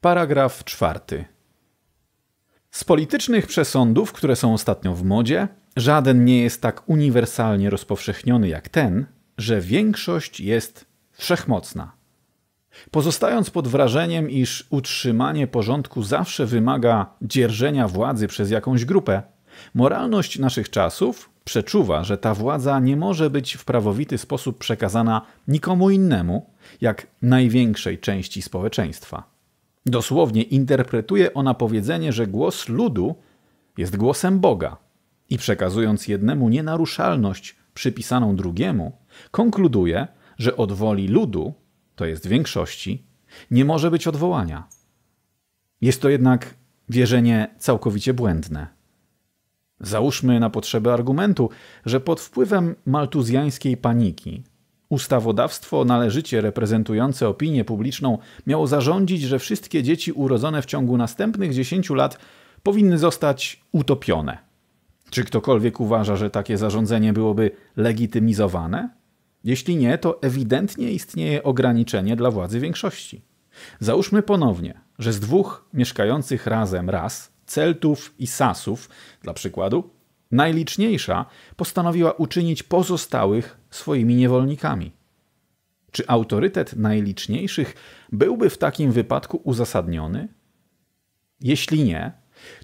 Paragraf czwarty. Z politycznych przesądów, które są ostatnio w modzie, żaden nie jest tak uniwersalnie rozpowszechniony jak ten, że większość jest wszechmocna. Pozostając pod wrażeniem, iż utrzymanie porządku zawsze wymaga dzierżenia władzy przez jakąś grupę, moralność naszych czasów przeczuwa, że ta władza nie może być w prawowity sposób przekazana nikomu innemu, jak największej części społeczeństwa. Dosłownie interpretuje ona powiedzenie, że głos ludu jest głosem Boga i przekazując jednemu nienaruszalność przypisaną drugiemu, konkluduje, że od woli ludu, to jest większości, nie może być odwołania. Jest to jednak wierzenie całkowicie błędne. Załóżmy na potrzeby argumentu, że pod wpływem maltuzjańskiej paniki Ustawodawstwo należycie reprezentujące opinię publiczną miało zarządzić, że wszystkie dzieci urodzone w ciągu następnych 10 lat powinny zostać utopione. Czy ktokolwiek uważa, że takie zarządzenie byłoby legitymizowane? Jeśli nie, to ewidentnie istnieje ograniczenie dla władzy większości. Załóżmy ponownie, że z dwóch mieszkających razem ras, Celtów i Sasów, dla przykładu, najliczniejsza, postanowiła uczynić pozostałych swoimi niewolnikami. Czy autorytet najliczniejszych byłby w takim wypadku uzasadniony? Jeśli nie,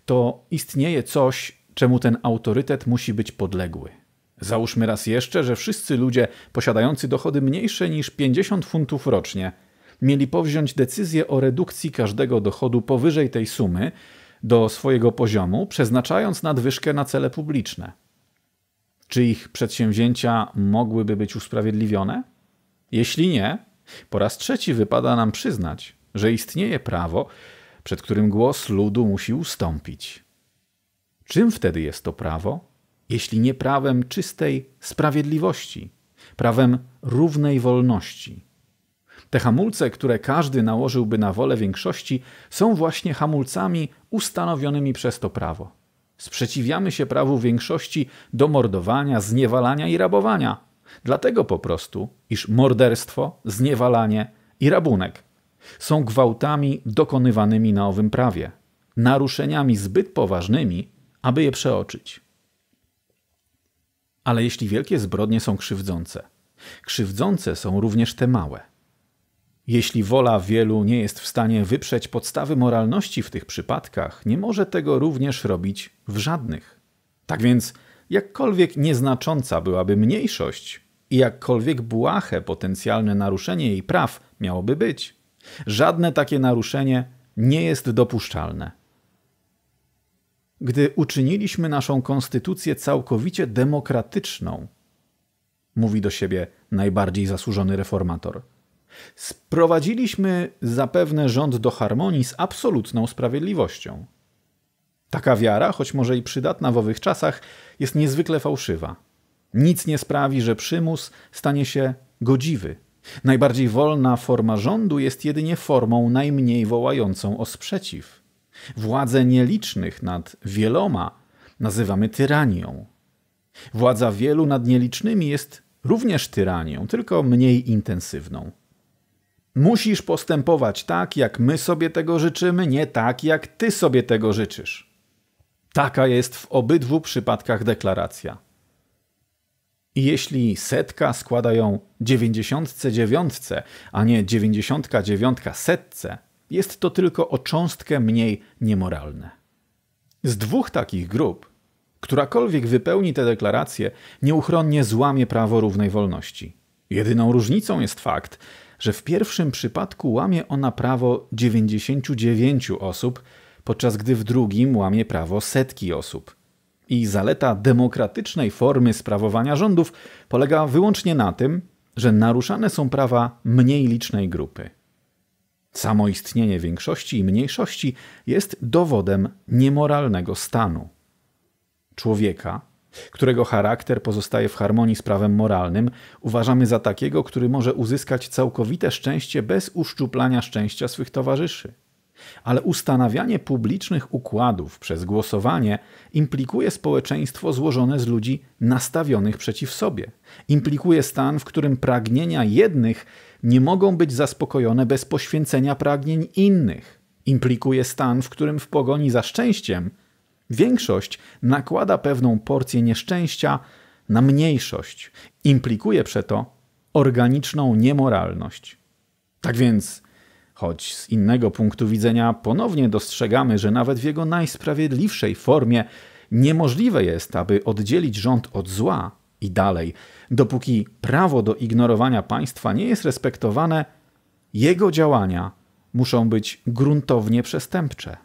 to istnieje coś, czemu ten autorytet musi być podległy. Załóżmy raz jeszcze, że wszyscy ludzie posiadający dochody mniejsze niż 50 funtów rocznie mieli powziąć decyzję o redukcji każdego dochodu powyżej tej sumy, do swojego poziomu, przeznaczając nadwyżkę na cele publiczne. Czy ich przedsięwzięcia mogłyby być usprawiedliwione? Jeśli nie, po raz trzeci wypada nam przyznać, że istnieje prawo, przed którym głos ludu musi ustąpić. Czym wtedy jest to prawo, jeśli nie prawem czystej sprawiedliwości, prawem równej wolności? Te hamulce, które każdy nałożyłby na wolę większości, są właśnie hamulcami ustanowionymi przez to prawo. Sprzeciwiamy się prawu większości do mordowania, zniewalania i rabowania. Dlatego po prostu, iż morderstwo, zniewalanie i rabunek są gwałtami dokonywanymi na owym prawie, naruszeniami zbyt poważnymi, aby je przeoczyć. Ale jeśli wielkie zbrodnie są krzywdzące, krzywdzące są również te małe – jeśli wola wielu nie jest w stanie wyprzeć podstawy moralności w tych przypadkach, nie może tego również robić w żadnych. Tak więc, jakkolwiek nieznacząca byłaby mniejszość i jakkolwiek błahe potencjalne naruszenie jej praw miałoby być, żadne takie naruszenie nie jest dopuszczalne. Gdy uczyniliśmy naszą konstytucję całkowicie demokratyczną, mówi do siebie najbardziej zasłużony reformator – Sprowadziliśmy zapewne rząd do harmonii z absolutną sprawiedliwością. Taka wiara, choć może i przydatna w owych czasach, jest niezwykle fałszywa. Nic nie sprawi, że przymus stanie się godziwy. Najbardziej wolna forma rządu jest jedynie formą najmniej wołającą o sprzeciw. Władzę nielicznych nad wieloma nazywamy tyranią. Władza wielu nad nielicznymi jest również tyranią, tylko mniej intensywną. Musisz postępować tak, jak my sobie tego życzymy, nie tak, jak ty sobie tego życzysz. Taka jest w obydwu przypadkach deklaracja. I jeśli setka składa ją dziewięćdziesiątce dziewiątce, a nie dziewięćdziesiątka dziewiątka setce, jest to tylko o cząstkę mniej niemoralne. Z dwóch takich grup, którakolwiek wypełni tę deklarację, nieuchronnie złamie prawo równej wolności. Jedyną różnicą jest fakt, że w pierwszym przypadku łamie ona prawo 99 osób, podczas gdy w drugim łamie prawo setki osób. I zaleta demokratycznej formy sprawowania rządów polega wyłącznie na tym, że naruszane są prawa mniej licznej grupy. Samo istnienie większości i mniejszości jest dowodem niemoralnego stanu. Człowieka, którego charakter pozostaje w harmonii z prawem moralnym, uważamy za takiego, który może uzyskać całkowite szczęście bez uszczuplania szczęścia swych towarzyszy. Ale ustanawianie publicznych układów przez głosowanie implikuje społeczeństwo złożone z ludzi nastawionych przeciw sobie. Implikuje stan, w którym pragnienia jednych nie mogą być zaspokojone bez poświęcenia pragnień innych. Implikuje stan, w którym w pogoni za szczęściem Większość nakłada pewną porcję nieszczęścia na mniejszość, implikuje przeto organiczną niemoralność. Tak więc, choć z innego punktu widzenia ponownie dostrzegamy, że nawet w jego najsprawiedliwszej formie niemożliwe jest, aby oddzielić rząd od zła i dalej, dopóki prawo do ignorowania państwa nie jest respektowane, jego działania muszą być gruntownie przestępcze.